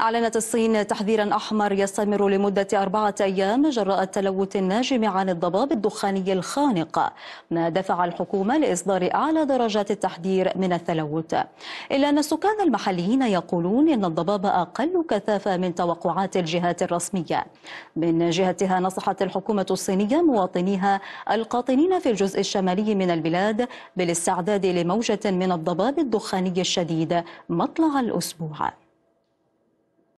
أعلنت الصين تحذيرا أحمر يستمر لمدة أربعة أيام جراء التلوث الناجم عن الضباب الدخاني الخانق ما دفع الحكومة لإصدار أعلى درجات التحذير من التلوث إلا أن السكان المحليين يقولون إن الضباب أقل كثافة من توقعات الجهات الرسمية من جهتها نصحت الحكومة الصينية مواطنيها القاطنين في الجزء الشمالي من البلاد بالاستعداد لموجة من الضباب الدخاني الشديد مطلع الأسبوع